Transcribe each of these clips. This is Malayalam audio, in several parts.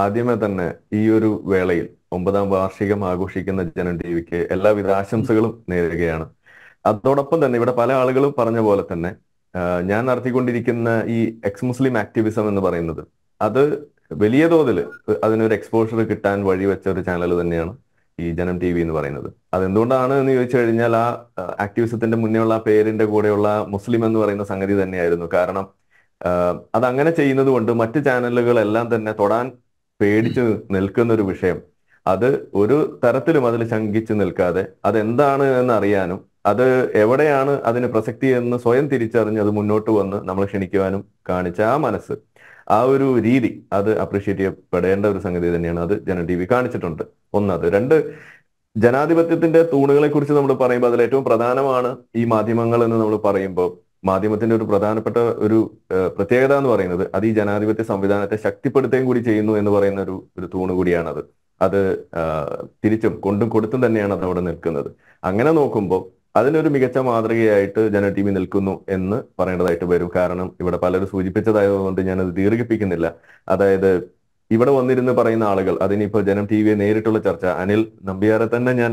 ആദ്യമേ തന്നെ ഈ ഒരു വേളയിൽ ഒമ്പതാം വാർഷികം ആഘോഷിക്കുന്ന ജനം ടി വിക്ക് എല്ലാവിധ ആശംസകളും നേരുകയാണ് അതോടൊപ്പം തന്നെ ഇവിടെ പല ആളുകളും പറഞ്ഞ പോലെ തന്നെ ഞാൻ നടത്തിക്കൊണ്ടിരിക്കുന്ന ഈ എക്സ് മുസ്ലിം ആക്ടിവിസം എന്ന് പറയുന്നത് അത് വലിയ തോതിൽ അതിനൊരു എക്സ്പോഷർ കിട്ടാൻ വഴിവെച്ച ഒരു ചാനൽ തന്നെയാണ് ഈ ജനം ടി വി എന്ന് പറയുന്നത് അതെന്തുകൊണ്ടാണ് എന്ന് ചോദിച്ചു കഴിഞ്ഞാൽ ആ ആക്ടിവിസത്തിന്റെ മുന്നേയുള്ള ആ പേരിന്റെ കൂടെയുള്ള മുസ്ലിം എന്ന് പറയുന്ന സംഗതി തന്നെയായിരുന്നു കാരണം അത് അങ്ങനെ ചെയ്യുന്നത് കൊണ്ട് മറ്റ് ചാനലുകളെല്ലാം തന്നെ തൊടാൻ പേടിച്ചു നിൽക്കുന്ന ഒരു വിഷയം അത് ഒരു തരത്തിലും അതിൽ ശങ്കിച്ചു നിൽക്കാതെ അതെന്താണ് എന്ന് അറിയാനും അത് എവിടെയാണ് അതിന് പ്രസക്തി എന്ന് സ്വയം തിരിച്ചറിഞ്ഞ് അത് മുന്നോട്ട് വന്ന് നമ്മൾ ക്ഷണിക്കുവാനും കാണിച്ച ആ മനസ്സ് ആ ഒരു രീതി അത് അപ്രീഷിയേറ്റ് ചെയ്യപ്പെടേണ്ട ഒരു സംഗതി തന്നെയാണ് അത് ജന ടി വി കാണിച്ചിട്ടുണ്ട് ഒന്നത് രണ്ട് ജനാധിപത്യത്തിന്റെ തൂണുകളെ കുറിച്ച് നമ്മൾ പറയുമ്പോൾ അതിൽ ഏറ്റവും പ്രധാനമാണ് ഈ മാധ്യമങ്ങൾ എന്ന് നമ്മൾ പറയുമ്പോൾ മാധ്യമത്തിന്റെ ഒരു പ്രധാനപ്പെട്ട ഒരു പ്രത്യേകത എന്ന് പറയുന്നത് അത് ഈ ജനാധിപത്യ സംവിധാനത്തെ ശക്തിപ്പെടുത്തുകയും കൂടി ചെയ്യുന്നു എന്ന് പറയുന്ന ഒരു ഒരു തൂണ് കൂടിയാണത് അത് തിരിച്ചും കൊണ്ടും കൊടുത്തും തന്നെയാണ് അത് അവിടെ നിൽക്കുന്നത് അങ്ങനെ നോക്കുമ്പോൾ അതിനൊരു മികച്ച മാതൃകയായിട്ട് ജന ടി വി നിൽക്കുന്നു എന്ന് പറയേണ്ടതായിട്ട് വരും കാരണം ഇവിടെ പലരും സൂചിപ്പിച്ചതായതുകൊണ്ട് ഞാനത് ദീർഘിപ്പിക്കുന്നില്ല അതായത് ഇവിടെ വന്നിരുന്ന് പറയുന്ന ആളുകൾ അതിനിപ്പോൾ ജനം ടി വിയെ നേരിട്ടുള്ള ചർച്ച അനിൽ നമ്പ്യാരെ തന്നെ ഞാൻ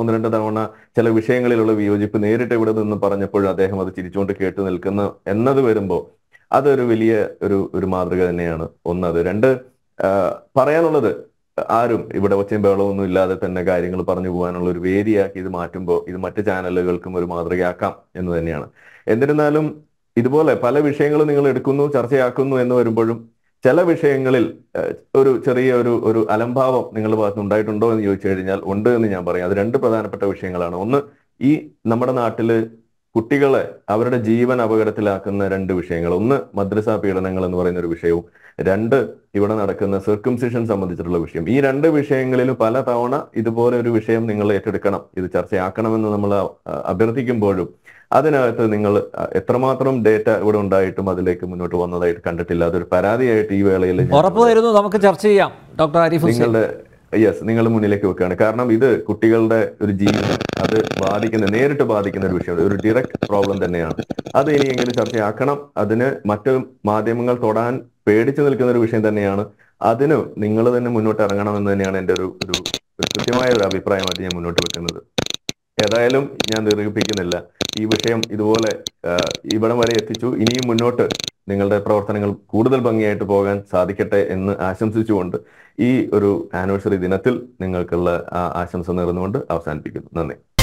ഒന്ന് രണ്ട് തവണ ചില വിഷയങ്ങളിലുള്ള വിയോജിപ്പ് നേരിട്ട് ഇവിടെ നിന്ന് പറഞ്ഞപ്പോൾ അദ്ദേഹം അത് ചിരിച്ചുകൊണ്ട് കേട്ട് നിൽക്കുന്ന എന്നത് വരുമ്പോൾ അതൊരു വലിയ ഒരു ഒരു മാതൃക തന്നെയാണ് ഒന്നത് രണ്ട് പറയാനുള്ളത് ആരും ഇവിടെ ഒച്ചയും ബഹളമൊന്നും ഇല്ലാതെ തന്നെ കാര്യങ്ങൾ പറഞ്ഞു പോകാനുള്ള ഒരു വേദിയാക്കി ഇത് മാറ്റുമ്പോൾ ഇത് മറ്റ് ചാനലുകൾക്കും ഒരു മാതൃകയാക്കാം എന്ന് തന്നെയാണ് എന്നിരുന്നാലും ഇതുപോലെ പല വിഷയങ്ങളും നിങ്ങൾ എടുക്കുന്നു ചർച്ചയാക്കുന്നു എന്ന് വരുമ്പോഴും ചില വിഷയങ്ങളിൽ ഒരു ചെറിയ ഒരു ഒരു അലംഭാവം നിങ്ങളുടെ ഭാഗത്ത് ഉണ്ടായിട്ടുണ്ടോ എന്ന് ചോദിച്ചു കഴിഞ്ഞാൽ ഉണ്ട് എന്ന് ഞാൻ പറയും അത് രണ്ട് പ്രധാനപ്പെട്ട വിഷയങ്ങളാണ് ഒന്ന് ഈ നമ്മുടെ നാട്ടില് കുട്ടികളെ അവരുടെ ജീവൻ അപകടത്തിലാക്കുന്ന രണ്ട് വിഷയങ്ങൾ ഒന്ന് മദ്രസ പീഡനങ്ങൾ എന്ന് പറയുന്ന ഒരു വിഷയവും രണ്ട് ഇവിടെ നടക്കുന്ന സർക്കംസിഷൻ സംബന്ധിച്ചിട്ടുള്ള വിഷയം ഈ രണ്ട് വിഷയങ്ങളിൽ പല തവണ ഇതുപോലെ ഒരു വിഷയം നിങ്ങൾ ഏറ്റെടുക്കണം ഇത് ചർച്ചയാക്കണമെന്ന് നമ്മൾ അഭ്യർത്ഥിക്കുമ്പോഴും അതിനകത്ത് നിങ്ങൾ എത്രമാത്രം ഡേറ്റ ഇവിടെ ഉണ്ടായിട്ടും അതിലേക്ക് മുന്നോട്ട് വന്നതായിട്ട് കണ്ടിട്ടില്ല അതൊരു പരാതിയായിട്ട് ഈ വേളയിൽ ഉറപ്പായിരുന്നു നമുക്ക് ചർച്ച ചെയ്യാം ഡോക്ടർ നിങ്ങളുടെ യെസ് നിങ്ങൾ മുന്നിലേക്ക് വെക്കുകയാണ് കാരണം ഇത് കുട്ടികളുടെ ഒരു ജീവിതം അത് ബാധിക്കുന്ന നേരിട്ട് ബാധിക്കുന്ന ഒരു വിഷയമാണ് ഒരു ഡിറക്റ്റ് പ്രോബ്ലം തന്നെയാണ് അത് ഇനി എങ്ങനെ ചർച്ചയാക്കണം അതിന് മറ്റു മാധ്യമങ്ങൾ തൊടാൻ പേടിച്ചു നിൽക്കുന്ന ഒരു വിഷയം തന്നെയാണ് അതിന് നിങ്ങൾ തന്നെ മുന്നോട്ട് ഇറങ്ങണം എന്ന് തന്നെയാണ് എൻ്റെ ഒരു ഒരു കൃത്യമായ ഒരു അഭിപ്രായമായിട്ട് ഞാൻ മുന്നോട്ട് വെക്കുന്നത് ഏതായാലും ഞാൻ ദീർഘിപ്പിക്കുന്നില്ല ഈ വിഷയം ഇതുപോലെ ഇവിടം വരെ എത്തിച്ചു ഇനിയും മുന്നോട്ട് നിങ്ങളുടെ പ്രവർത്തനങ്ങൾ കൂടുതൽ ഭംഗിയായിട്ട് പോകാൻ സാധിക്കട്ടെ എന്ന് ആശംസിച്ചുകൊണ്ട് ഈ ഒരു ആനിവേഴ്സറി ദിനത്തിൽ നിങ്ങൾക്കുള്ള ആശംസ നേർന്നുകൊണ്ട് അവസാനിപ്പിക്കുന്നു നന്ദി